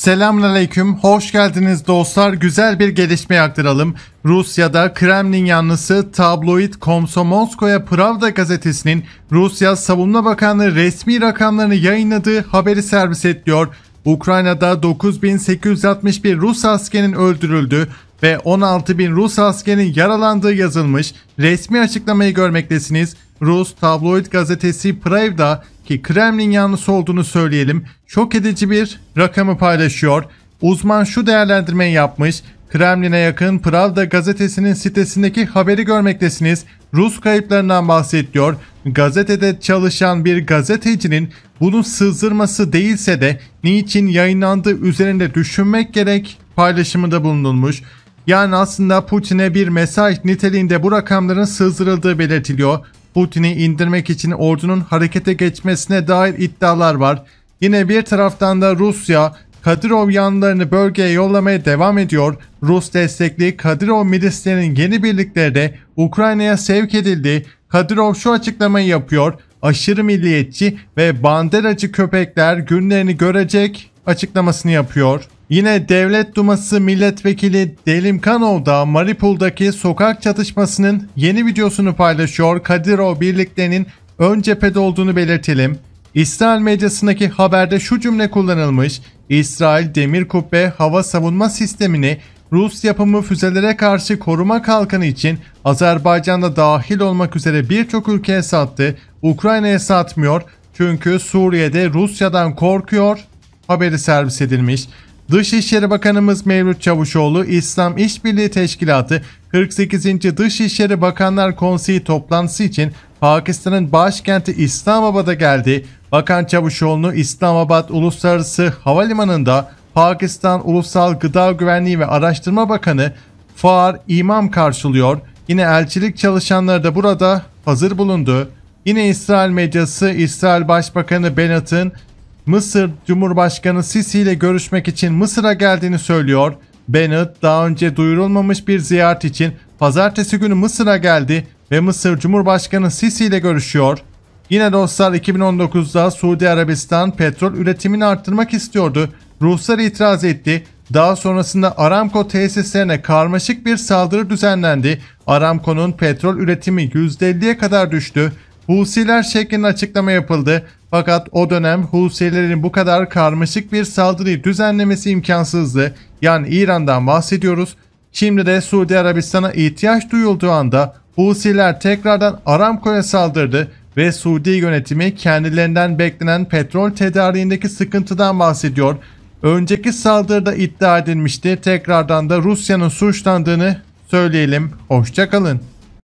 Selamünaleyküm, hoş geldiniz dostlar. Güzel bir gelişme aktaralım. Rusya'da Kremlin yanlısı tabloid Komsomolskoya Pravda gazetesinin Rusya Savunma Bakanlığı resmi rakamlarını yayınladığı haberi servis ediyor. Ukrayna'da 9861 Rus askerinin öldürüldü ve 16000 Rus askerinin yaralandığı yazılmış resmi açıklamayı görmektesiniz. Rus tabloid gazetesi Pravda ki Kremlin yanlısı olduğunu söyleyelim şok edici bir rakamı paylaşıyor. Uzman şu değerlendirmeyi yapmış. Kremlin'e yakın Pravda gazetesinin sitesindeki haberi görmektesiniz. Rus kayıplarından bahsediyor. Gazetede çalışan bir gazetecinin bunu sızdırması değilse de niçin yayınlandığı üzerinde düşünmek gerek paylaşımında bulunulmuş. Yani aslında Putin'e bir mesaj niteliğinde bu rakamların sızdırıldığı belirtiliyor. Putin'i indirmek için ordunun harekete geçmesine dair iddialar var. Yine bir taraftan da Rusya Kadirov yanlarını bölgeye yollamaya devam ediyor. Rus destekli Kadirov milislerinin yeni birlikleri de Ukrayna'ya sevk edildi. Kadirov şu açıklamayı yapıyor. Aşırı milliyetçi ve banderacı köpekler günlerini görecek açıklamasını yapıyor. Yine Devlet Duması Milletvekili Delimkanov da Maripul'daki sokak çatışmasının yeni videosunu paylaşıyor. Kadirov birliklerinin ön cephede olduğunu belirtelim. İsrail medyasındaki haberde şu cümle kullanılmış. İsrail demir kubbe hava savunma sistemini Rus yapımı füzelere karşı koruma kalkanı için Azerbaycan'da dahil olmak üzere birçok ülkeye sattı. Ukrayna'ya satmıyor çünkü Suriye'de Rusya'dan korkuyor haberi servis edilmiş. Dışişleri Bakanımız Mevlüt Çavuşoğlu, İslam İşbirliği Teşkilatı 48. Dışişleri Bakanlar Konseyi toplantısı için Pakistan'ın başkenti İslamabad'a geldi. Bakan Çavuşoğlu İslamabad Uluslararası Havalimanı'nda Pakistan Ulusal Gıda Güvenliği ve Araştırma Bakanı Far İmam karşılıyor. Yine elçilik çalışanları da burada hazır bulundu. Yine İsrail medyası İsrail Başbakanı Benatın Mısır Cumhurbaşkanı Sisi ile görüşmek için Mısır'a geldiğini söylüyor. Bennett daha önce duyurulmamış bir ziyaret için pazartesi günü Mısır'a geldi ve Mısır Cumhurbaşkanı Sisi ile görüşüyor. Yine dostlar 2019'da Suudi Arabistan petrol üretimini arttırmak istiyordu. Ruslar itiraz etti. Daha sonrasında Aramco tesislerine karmaşık bir saldırı düzenlendi. Aramco'nun petrol üretimi %50'ye kadar düştü. Husiler şeklinde açıklama yapıldı. Fakat o dönem Husilerin bu kadar karmaşık bir saldırıyı düzenlemesi imkansızdı. Yani İran'dan bahsediyoruz. Şimdi de Suudi Arabistan'a ihtiyaç duyulduğu anda Husiler tekrardan Aramco'ya saldırdı ve Suudi yönetimi kendilerinden beklenen petrol tedariğindeki sıkıntıdan bahsediyor. Önceki saldırıda iddia edilmişti. Tekrardan da Rusya'nın suçlandığını söyleyelim. Hoşçakalın.